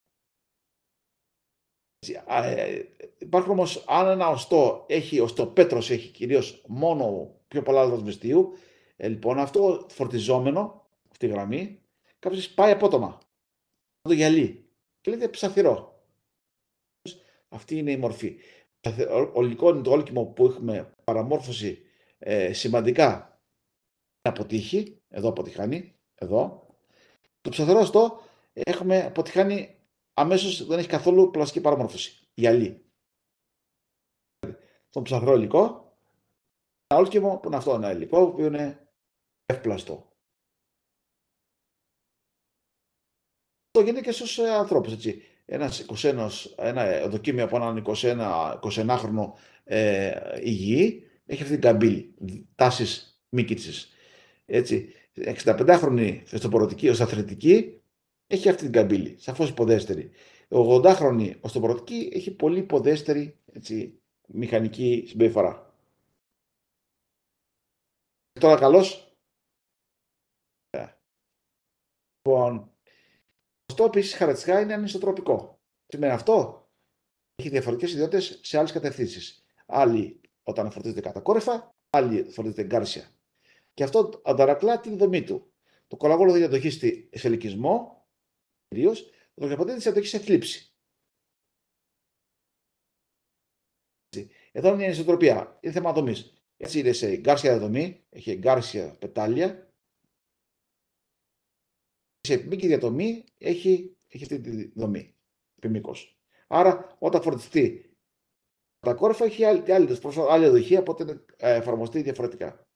Ε, υπάρχουν όμως, αν ένα οστό έχει, πέτρος έχει κυρίως μόνο πιο πολλά δοσμιστίου, ε, λοιπόν αυτό φορτιζόμενο, αυτή η γραμμή, κάποιος πάει απότομα. Το γυαλί. Και λέγεται ψαθυρό. Αυτή είναι η μορφή. Ο είναι το όλκιμο που έχουμε παραμόρφωση ε, σημαντικά αποτύχει. Εδώ αποτυχάνει. Εδώ. Το ψαθυρό στο έχουμε αποτυχάνει αμέσως δεν έχει καθόλου πλαστική παραμόρφωση. Γυαλί. το ψαχρό υλικό, ένα όλκιμο που είναι αυτό ένα υλικό, που είναι ευπλαστό. Αυτό γίνεται και στους ε, ανθρωπου έτσι. Ένας ένα ε, δοκίμιο από έναν 21, χρονο ε, υγιή, έχει αυτή την καμπυλη ταση τάση μήκητσης. Έτσι, 65χρονη θεστοπορωτική ως αθλητική, έχει αυτή την καμπύλη, σαφώς υποδέστερη. Ο 80χρονη ο έχει πολύ υποδέστερη έτσι, μηχανική συμπεριφορά. Τώρα καλός. Λοιπόν, αυτό επίση χαρακτηριστικά είναι ανισοτροπικό. Τι σημαίνει αυτό. Έχει διαφορετικές ιδιότητες σε άλλες κατευθύνσεις. Άλλοι όταν φορτίζεται κατακόρυφα, άλλοι φορτίζεται γκάρσια. Και αυτό ανταρακλά την δομή του. Το κολαγόλο δεν διαδοχεί σε ελκυσμό, ο δόξα θα το έχει σε θλίψη. Εδώ είναι η ισοτροπία. Είναι θέμα δομής. Έτσι είναι σε εγκάρσια δομή, έχει εγκάρσια πετάλια. Σε επιμήκη διατομή έχει, έχει αυτή τη δομή. Επιμήκος. Άρα, όταν φορτιστεί τα κόρφα, έχει άλλη, άλλη, άλλη δοχή, οπότε ε, εφαρμοστεί διαφορετικά.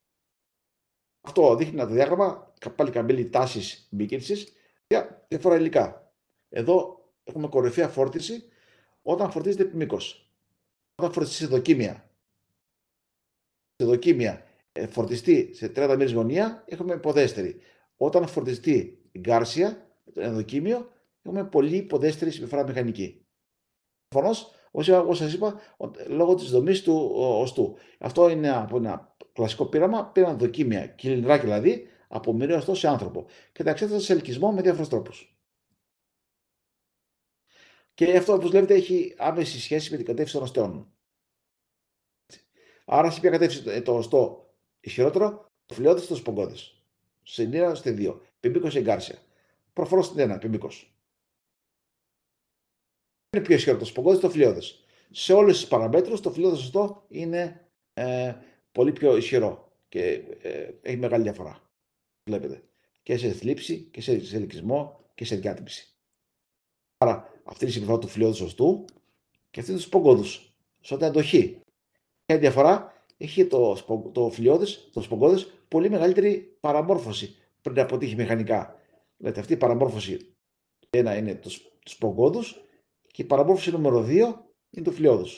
Αυτό δείχνει ένα διάγραμμα, πάλι καμπύλη τάσης μήκυνσης, διάφορα υλικά. Εδώ έχουμε κορυφαία φόρτιση όταν φορτίζεται επί μήκος. Όταν φορτιστεί σε δοκίμια. Σε δοκίμια ε, φορτιστεί σε 30 μίλια γωνία, έχουμε υποδέστερη, Όταν φορτιστεί γκάρσια, το ενδοκίμιο, έχουμε πολύ υποδέστερη συμπεριφορά μηχανική. Προφανώς, όπως σας είπα, λόγω της δομής του οστού. Αυτό είναι από ένα κλασικό πείραμα, πήραν δοκίμια, κυλινδράκι δηλαδή, από μοιραίο σε άνθρωπο και τα σε ελκυσμό με διάφορους τρόπους. Και αυτό, όπως βλέπετε, έχει άμεση σχέση με την κατεύθυνση των οστεών. Άρα, σε ποια κατεύθυνση ε, το οστό ισχυρότερο, το το στο Στην ένα, στην 2. Πιμπίκο εγκάρσια. Προφανώ στην 1. Πιμπίκο. Είναι πιο ισχυρό το και το φιλότερο. Σε όλες τις παραμέτρους, το φιλότερο οστό είναι ε, πολύ πιο ισχυρό και ε, έχει μεγάλη διαφορά. Βλέπετε. Και σε θλίψη και σε ελκυσμό και σε διάτυψη. Άρα αυτή είναι η συμπεριφορά του φιλίου σωστού και αυτή είναι του σπογκόδου. Σώτα αντοχή. Μια διαφορά έχει το, το το πολύ μεγαλύτερη παραμόρφωση πριν αποτύχει μηχανικά. Δηλαδή αυτή η παραμόρφωση ένα είναι το σπογκόδου και η παραμόρφωση νούμερο 2 είναι το του.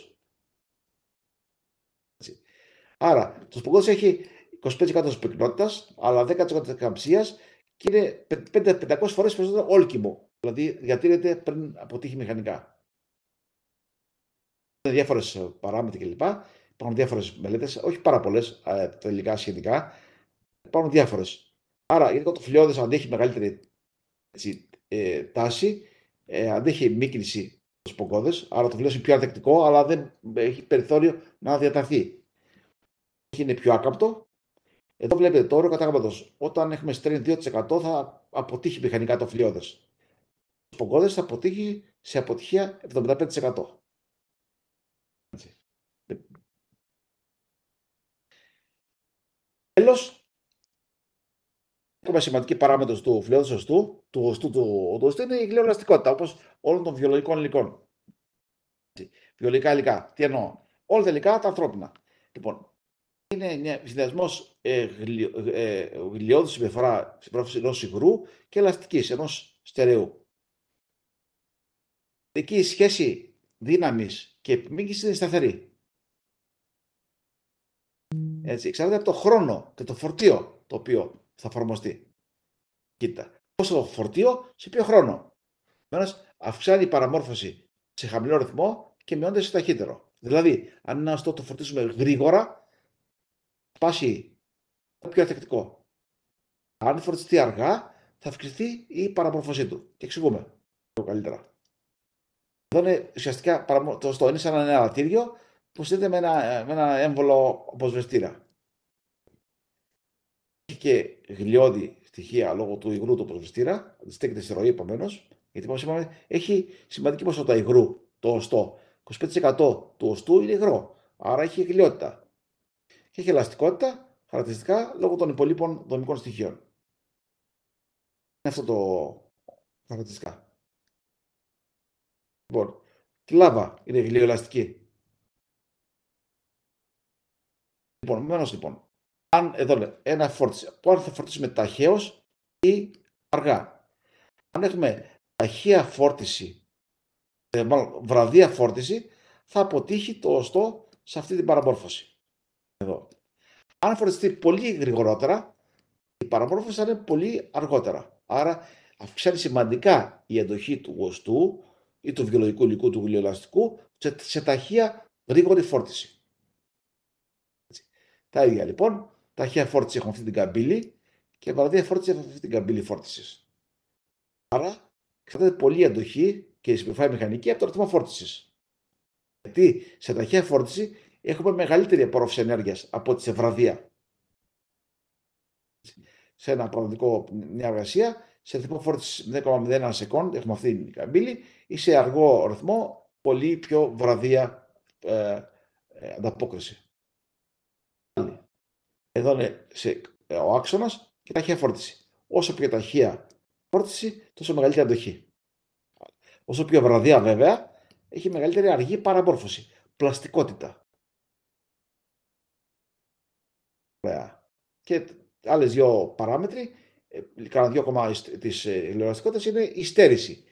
Άρα το σπογκώδους έχει 25% της πυκνότητας, αλλά 10% καμψία και είναι 500 φορές περισσότερο όλκιμο. Δηλαδή διατηρείται πριν αποτύχει μηχανικά. Είναι διάφορες ε, παράμετροι κλπ. Υπάρχουν διάφορες μελέτες, όχι πάρα πολλές ε, τελικά σχετικά. Υπάρχουν διάφορες. Άρα γιατί το φλοιόδε αντέχει μεγαλύτερη έτσι, ε, τάση, ε, αντέχει μίκρηση στου πογκόδε, άρα το φλοιόδε είναι πιο ανθεκτικό, αλλά δεν έχει περιθώριο να διαταθεί. Είναι πιο άκαμπτο, εδώ βλέπετε το όριο κατάγματος. Όταν έχουμε strain 2% θα αποτύχει μηχανικά το φλοιόδε. Ο πογκόδε θα αποτύχει σε αποτυχία 75%. Τέλος, ακόμα σημαντική παράμετρος του φλοιόδου οστού, του οστού του οστού είναι η γλυολαστικότητα, όπως όλων των βιολογικών υλικών. Βιολογικά υλικά. Τι εννοώ. Όλα τα υλικά τα ανθρώπινα. Λοιπόν, είναι συνδυασμός ε, γλι, ε, γλιώδη συμπεριφορά ενός υγρού και ελαστικής, ενός στερεού. Εκεί η σχέση δύναμης και επιμήκυση είναι σταθερή. Έτσι, εξαρτάται από το χρόνο και το φορτίο το οποίο θα εφαρμοστεί. Κοίτα, πόσο φορτίο σε ποιο χρόνο. Επομένως, αυξάνει η παραμόρφωση σε χαμηλό ρυθμό και μειώνεται σε ταχύτερο. Δηλαδή, αν ένα αυτό το φορτίσουμε γρήγορα, σπάσει πιο αθεκτικό. Αν φορτιστεί αργά, θα αυξηθεί η παραμορφωσή του. Και εξηγούμε το καλύτερα. Εδώ είναι ουσιαστικά το στο είναι σαν ένα αρατήριο που στείλεται με ένα, ε, με ένα έμβολο οποσβεστήρα. Έχει και γλιώδη στοιχεία λόγω του υγρού του προσβεστήρα, στέκεται στη ροή επομένως, γιατί όπως είπαμε έχει σημαντική ποσότητα υγρού το οστό. 25% του οστού είναι υγρό, άρα έχει γλιότητα και ελαστικότητα, χαρακτηριστικά λόγω των υπολείπων δομικών στοιχείων. Είναι αυτό το χαρακτηριστικά. Λοιπόν, τη λάβα είναι ελαστική. Λοιπόν, μένως λοιπόν, αν εδώ λέει, ένα φόρτιση, που αν θα φορτίσουμε ταχαίως ή αργά. Αν έχουμε ταχεία φόρτιση, ε, μάλλον βραδία φόρτιση, θα αποτύχει το οστό σε αυτή την παραμόρφωση εδώ. Αν φορτιστεί πολύ γρηγορότερα, η παραμόρφωση θα είναι πολύ αργότερα. Άρα αυξάνει σημαντικά η εντοχή του γοστού ή του βιολογικού υλικού του γλυολαστικού σε, ταχεία γρήγορη φόρτιση. Έτσι. Τα ίδια λοιπόν, ταχεία φόρτιση έχουν αυτή την καμπύλη και βαραδία φόρτιση έχουν αυτή την καμπύλη φόρτισης. Άρα εξαρτάται πολύ η εντοχή και η συμπεριφορά μηχανική από το ρυθμό φόρτισης. Γιατί σε ταχεία φόρτιση έχουμε μεγαλύτερη απορρόφηση ενέργειας από ό,τι σε βραδιά. Σε ένα πραγματικό μια εργασία, σε ρυθμό φόρτιση 10,01 σεκόντ, έχουμε αυτή την καμπύλη, ή σε αργό ρυθμό, πολύ πιο βραδία ε, ε, ανταπόκριση. Εδώ είναι ε, ο άξονας και ταχεία φόρτιση. Όσο πιο ταχεία φόρτιση, τόσο μεγαλύτερη αντοχή. Όσο πιο βραδιά, βέβαια, έχει μεγαλύτερη αργή παραμόρφωση, πλαστικότητα. Και άλλες δύο παράμετροι, ε, κανένα δύο κομμάτια της ε, ηλεοραστικότητα είναι η στέρηση.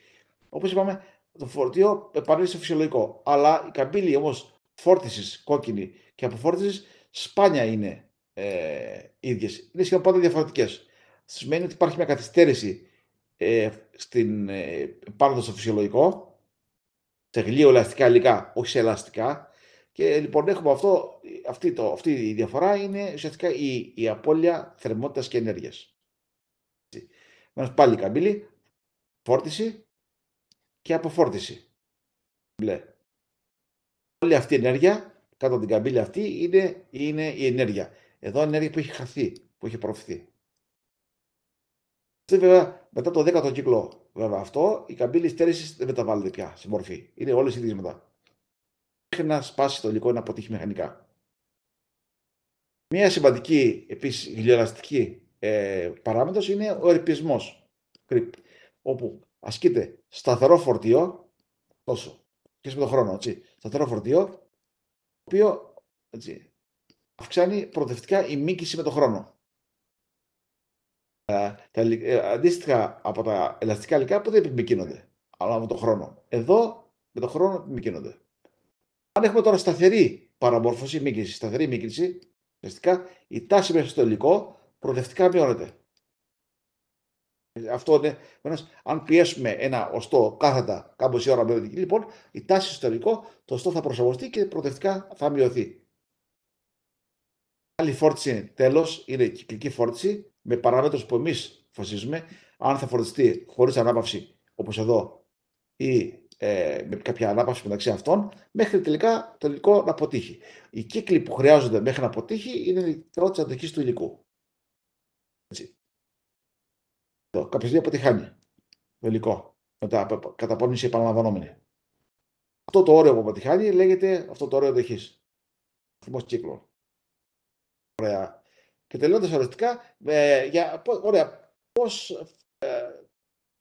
Όπως είπαμε, το φορτίο επανέλθει στο φυσιολογικό. Αλλά η καμπύλη όμως φόρτισης κόκκινη και αποφόρτισης σπάνια είναι ε, ίδιες. Είναι σχεδόν πάντα διαφορετικές. Σημαίνει ότι υπάρχει μια καθυστέρηση ε, στην, ε, πάνω στο φυσιολογικό, σε ελαστικά υλικά, όχι σε ελαστικά, και λοιπόν έχουμε αυτό, αυτή, το, αυτή η διαφορά είναι ουσιαστικά η, η απώλεια θερμότητας και ενέργειας. Μας πάλι καμπύλη, φόρτιση και αποφόρτιση. Μπλε. Όλη αυτή η ενέργεια, κάτω από την καμπύλη αυτή, είναι, είναι η ενέργεια. Εδώ η ενέργεια που έχει χαθεί, που έχει προωθηθεί. Αυτή βέβαια μετά το 10ο κύκλο, βέβαια αυτό, η καμπύλη στέρησης δεν μεταβάλλεται πια στη μορφή. Είναι όλες οι μετά μέχρι να σπάσει το υλικό να αποτύχει μηχανικά. Μία σημαντική επίσης γλιολαστική ε, παράμετρος είναι ο ερπισμό. όπου ασκείται σταθερό φορτίο, τόσο, και με τον χρόνο, έτσι, σταθερό φορτίο, το οποίο έτσι, αυξάνει προοδευτικά η μήκηση με τον χρόνο. Ε, ε, αντίστοιχα από τα ελαστικά υλικά που δεν επιμηκύνονται, αλλά με τον χρόνο. Εδώ με τον χρόνο επιμηκύνονται. Αν έχουμε τώρα σταθερή παραμόρφωση, μήκυνση, σταθερή μήκυνση, ουσιαστικά η τάση μέσα στο υλικό προοδευτικά μειώνεται. Αυτό είναι, αν πιέσουμε ένα οστό κάθετα κάμποση ώρα με λοιπόν, η τάση στο υλικό, το οστό θα προσαρμοστεί και προοδευτικά θα μειωθεί. Άλλη φόρτιση τέλος είναι η κυκλική φόρτιση με παράμετρους που εμείς φασίζουμε. Αν θα φορτιστεί χωρίς ανάπαυση, όπως εδώ, ή ε, με κάποια ανάπαυση μεταξύ αυτών, μέχρι τελικά το υλικό να αποτύχει. Οι κύκλοι που χρειάζονται μέχρι να αποτύχει είναι η λιτρότητα της αντοχής του υλικού. Έτσι. Κάποια στιγμή αποτυχάνει το υλικό με τα καταπώνηση επαναλαμβανόμενη. Αυτό το όριο που αποτυχάνει λέγεται αυτό το όριο αντοχής. Αριθμός κύκλο. Ωραία. Και τελειώντας οριστικά, ε, για, ωραία, πώς ε,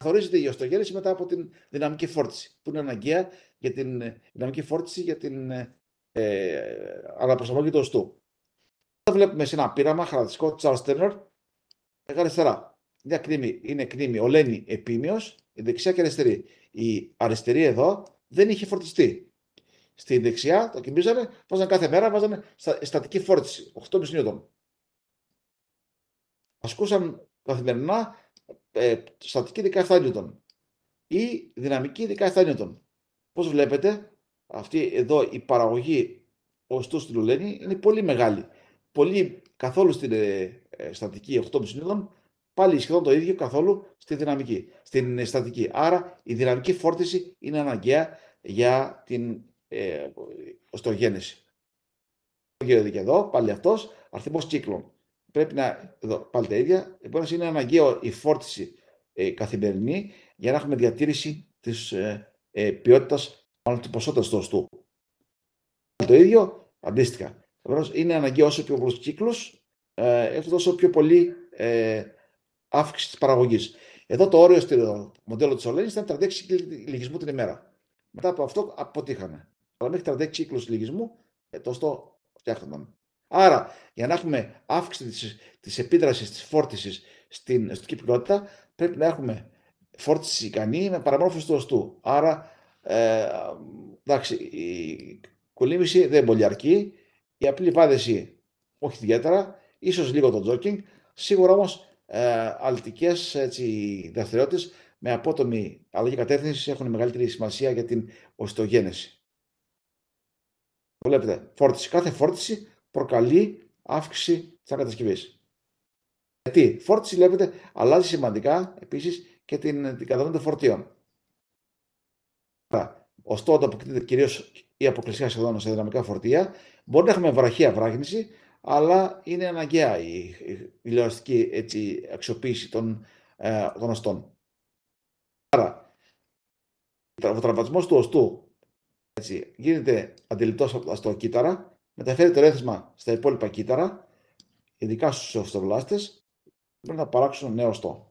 καθορίζεται η γεωστρογέννηση μετά από την δυναμική φόρτιση, που είναι αναγκαία για την ε, δυναμική φόρτιση για την ε, ε αναπροσαρμογή του οστού. Θα βλέπουμε σε ένα πείραμα χαρακτηριστικό Charles Turner, αριστερά. Μια κνήμη είναι κνήμη ολένη επίμειο, η δεξιά και αριστερή. Η αριστερή εδώ δεν είχε φορτιστεί. Στη δεξιά το κοιμίζανε, βάζανε κάθε μέρα, βάζανε στατική φόρτιση, 8,5 νιώτων. Ασκούσαν καθημερινά ε, στατική 17 N ή δυναμική 17 N. Πώς βλέπετε, αυτή εδώ η παραγωγή οστού στην Λουλένη είναι πολύ μεγάλη. Πολύ καθόλου στην ε, ε, στατική 8,5 N, πάλι σχεδόν το ίδιο καθόλου στη δυναμική, στην ε, στατική. Άρα η δυναμική φόρτιση είναι αναγκαία για την ε, οστογένεση. και εδώ, πάλι αυτός, αριθμός κύκλων πρέπει να. Εδώ, πάλι τα ίδια. Λοιπόν, είναι αναγκαίο η φόρτιση ε, καθημερινή για να έχουμε διατήρηση της ε, ε ποιότητας, μάλλον τη ποσότητα του οστού. Το ίδιο, αντίστοιχα. είναι αναγκαίο όσο πιο πολλούς κύκλους, ε, τόσο πιο πολύ ε, αύξηση της παραγωγής. Εδώ το όριο στο μοντέλο της Ολένη ήταν 36 λυγισμού την ημέρα. Μετά από αυτό αποτύχαμε. Αλλά μέχρι 36 κύκλους λυγισμού ε, το οστο φτιάχνονταν. Άρα, για να έχουμε αύξηση της επίδρασης της φόρτισης στην αισθητική πυκνότητα, πρέπει να έχουμε φόρτιση ικανή με παραμόρφωση του οστού. Άρα, ε, εντάξει, η κολύμβηση δεν πολύ αρκεί, η απλή πάδεση όχι ιδιαίτερα, ίσως λίγο το τζόκινγκ, σίγουρα όμως ε, αλτικές έτσι, με απότομη αλλαγή κατεύθυνσης έχουν μεγαλύτερη σημασία για την οστογένεση. Βλέπετε, φόρτιση. Κάθε φόρτιση προκαλεί αύξηση της ανακατασκευή. Γιατί φόρτιση λέγεται αλλάζει σημαντικά επίσης και την, την κατανομή των φορτίων. Ο στόχο αποκτείται κυρίως ή αποκλειστικά σχεδόν σε δυναμικά φορτία. Μπορεί να έχουμε βραχία βράχνηση, αλλά είναι αναγκαία η, η, αξιοποίηση των ε, γνωστών. Άρα, ο τραυματισμός του οστού έτσι, γίνεται αντιληπτός στο κύτταρα μεταφέρει το ρέθισμα στα υπόλοιπα κύτταρα, ειδικά στους οστοβλάστες, πρέπει να παράξουν νέο στόχο.